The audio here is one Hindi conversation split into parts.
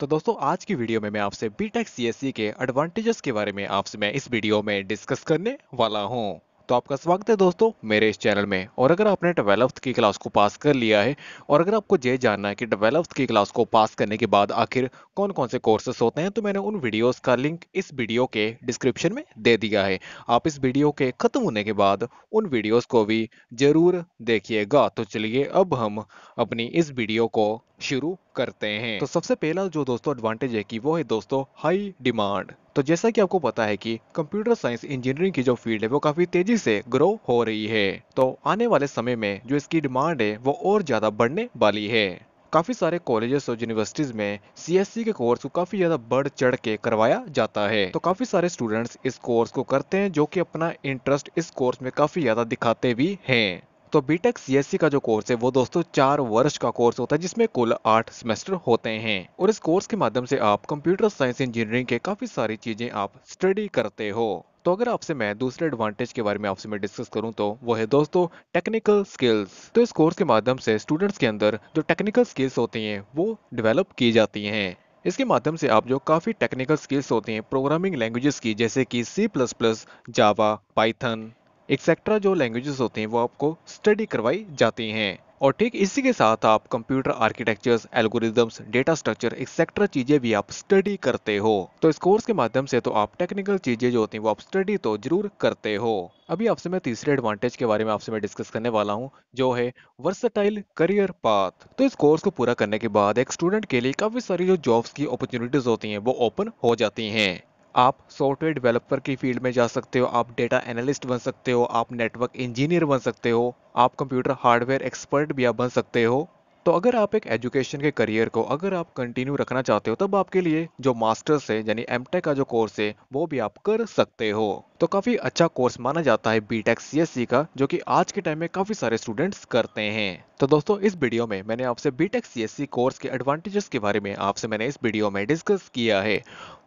तो दोस्तों आज की वीडियो में मैं आपसे बीटेक सीएससी e के एडवांटेजेस के बारे में आपसे मैं इस वीडियो में डिस्कस करने वाला हूँ तो आपका स्वागत है दोस्तों मेरे इस चैनल में और अगर आपने ट्वेल्थ की क्लास को पास कर लिया है और अगर आपको ये जानना है कि ट्वेल्थ की क्लास को पास करने के बाद आखिर कौन कौन से कोर्सेस होते हैं तो मैंने उन वीडियोस का लिंक इस वीडियो के डिस्क्रिप्शन में दे दिया है आप इस वीडियो के ख़त्म होने के बाद उन वीडियोस को भी ज़रूर देखिएगा तो चलिए अब हम अपनी इस वीडियो को शुरू करते हैं तो सबसे पहला जो दोस्तों एडवांटेज है कि वो है दोस्तों हाई डिमांड तो जैसा कि आपको पता है कि कंप्यूटर साइंस इंजीनियरिंग की जो फील्ड है वो काफ़ी तेज़ी से ग्रो हो रही है तो आने वाले समय में जो इसकी डिमांड है वो और ज़्यादा बढ़ने वाली है काफ़ी सारे कॉलेजेस और यूनिवर्सिटीज़ में सी के कोर्स को काफ़ी ज़्यादा बढ़ चढ़ के करवाया जाता है तो काफ़ी सारे स्टूडेंट्स इस कोर्स को करते हैं जो कि अपना इंटरेस्ट इस कोर्स में काफ़ी ज़्यादा दिखाते भी हैं तो बीटेक सीएससी का जो कोर्स है वो दोस्तों चार वर्ष का कोर्स होता है जिसमें कुल आठ सेमेस्टर होते हैं और इस कोर्स के माध्यम से आप कंप्यूटर साइंस इंजीनियरिंग के काफ़ी सारी चीज़ें आप स्टडी करते हो तो अगर आपसे मैं दूसरे एडवांटेज के बारे में आपसे मैं डिस्कस करूं तो वो है दोस्तों टेक्निकल स्किल्स तो इस कोर्स के माध्यम से स्टूडेंट्स के अंदर जो टेक्निकल स्किल्स होती हैं वो डेवलप की जाती हैं इसके माध्यम से आप जो काफ़ी टेक्निकल स्किल्स होती हैं प्रोग्रामिंग लैंग्वेजेस की जैसे कि C plus plus Java Python etcetera जो लैंग्वेजेस होती हैं वो आपको स्टडी करवाई जाती हैं और ठीक इसी के साथ आप computer architectures algorithms data structure etcetera चीजें भी आप स्टडी करते हो तो इस कोर्स के माध्यम से तो आप टेक्निकल चीजें जो होती हैं वो आप स्टडी तो जरूर करते हो अभी आपसे मैं तीसरे एडवांटेज के बारे में आपसे मैं डिस्कस करने वाला हूं जो है वर्सटाइल करियर पाथ तो इस कोर्स को पूरा करने के बाद एक स्टूडेंट के लिए काफी सारी जो जॉब्स की अपॉर्चुनिटीज होती हैं वो ओपन हो जाती हैं आप सॉफ्टवेयर डेवलपर की फील्ड में जा सकते हो आप डेटा एनालिस्ट बन सकते हो आप नेटवर्क इंजीनियर बन सकते हो आप कंप्यूटर हार्डवेयर एक्सपर्ट भी आप बन सकते हो तो अगर आप एक एजुकेशन के करियर को अगर आप कंटिन्यू रखना चाहते हो तब आपके लिए जो मास्टर्स है यानी एम का जो कोर्स है वो भी आप कर सकते हो तो काफ़ी अच्छा कोर्स माना जाता है बी टेक का जो कि आज के टाइम में काफ़ी सारे स्टूडेंट्स करते हैं तो दोस्तों इस वीडियो में मैंने आपसे बी टेक कोर्स के एडवांटेजेस के बारे में आपसे मैंने इस वीडियो में डिस्कस किया है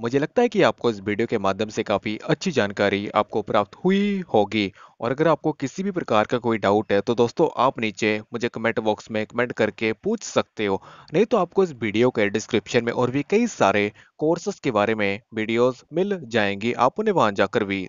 मुझे लगता है कि आपको इस वीडियो के माध्यम से काफ़ी अच्छी जानकारी आपको प्राप्त हुई होगी और अगर आपको किसी भी प्रकार का कोई डाउट है तो दोस्तों आप नीचे मुझे कमेंट बॉक्स में कमेंट करके पूछ सकते हो नहीं तो आपको इस वीडियो के डिस्क्रिप्शन में और भी कई सारे कोर्सेस के बारे में वीडियोस मिल जाएंगी आप उन्हें वहां जाकर भी